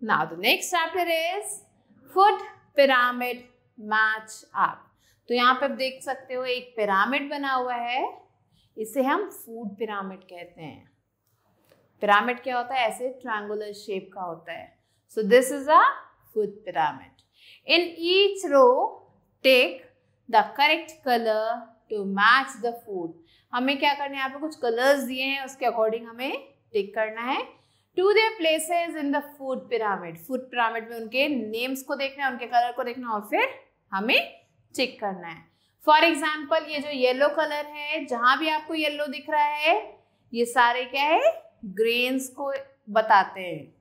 Now the next chapter is food pyramid match up. तो यहाँ पे आप देख सकते हो एक पिरामिड बना हुआ है इसे हम फूड पिरामिड कहते हैं पिरामिड क्या होता है ऐसे ट्रायंगुलर शेप का होता है so this is a food pyramid in each row take the correct colour to match the food हमें क्या करना है यहाँ पे कुछ कलर्स दिए हैं उसके अकॉर्डिंग हमें टेक करना है to their places in the food pyramid food pyramid में उनके नेम्स को देखना है उनके कलर को देखना और फिर हमें चेक करना है फॉर एग्जाम्पल ये जो येलो कलर है जहां भी आपको येलो दिख रहा है ये सारे क्या है ग्रेन्स को बताते हैं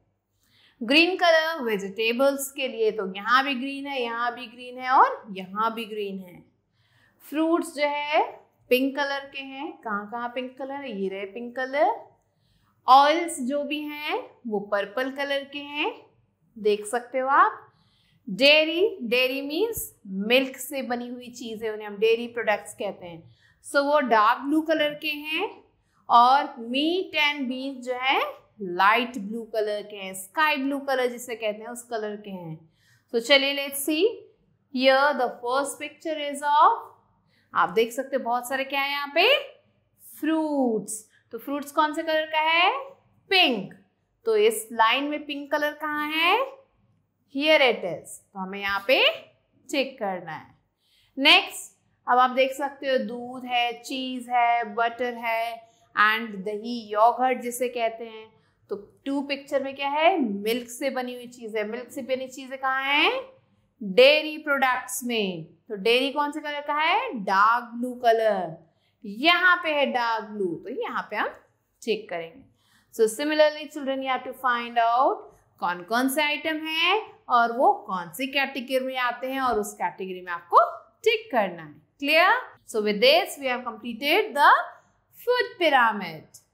ग्रीन कलर वेजिटेबल्स के लिए तो यहाँ भी ग्रीन है यहाँ भी ग्रीन है और यहाँ भी ग्रीन है फ्रूट्स जो है पिंक कलर के हैं कहाँ कहाँ पिंक कलर है ये रहे पिंक कलर ऑयल्स जो भी हैं वो पर्पल कलर के हैं देख सकते हो आप डेरी डेरी मीन्स मिल्क से बनी हुई चीज़ें उन्हें हम डेरी प्रोडक्ट्स कहते हैं सो so, वो डार्क ब्लू कलर के हैं और मीट एंड बीन्स जो है लाइट ब्लू कलर के हैं स्काई ब्लू कलर जिसे कहते हैं उस कलर के हैं सो so, चलिए let's see here the first picture is of आप देख सकते हो बहुत सारे क्या है यहाँ पे फ्रूट्स तो फ्रूट्स कौन से कलर का है पिंक तो इस लाइन में पिंक कलर कहाँ है हियर इट इज तो हमें यहाँ पे चेक करना है नेक्स्ट अब आप देख सकते हो दूध है चीज़ है बटर है एंड दही योगर्ट जिसे कहते हैं तो टू पिक्चर में क्या है मिल्क से बनी हुई चीज़ है मिल्क से बनी चीज़ें कहाँ है डेयरी प्रोडक्ट्स में तो डेयरी कौन से कलर का है डार्क ब्लू कलर यहाँ पे है डार्क ब्लू तो यहाँ पे हम चेक करेंगे so similarly children you have to find out कौन कौन से आइटम है और वो कौन सी कैटेगरी में आते हैं और उस कैटेगरी में आपको टिक करना है clear so with this we have completed the food pyramid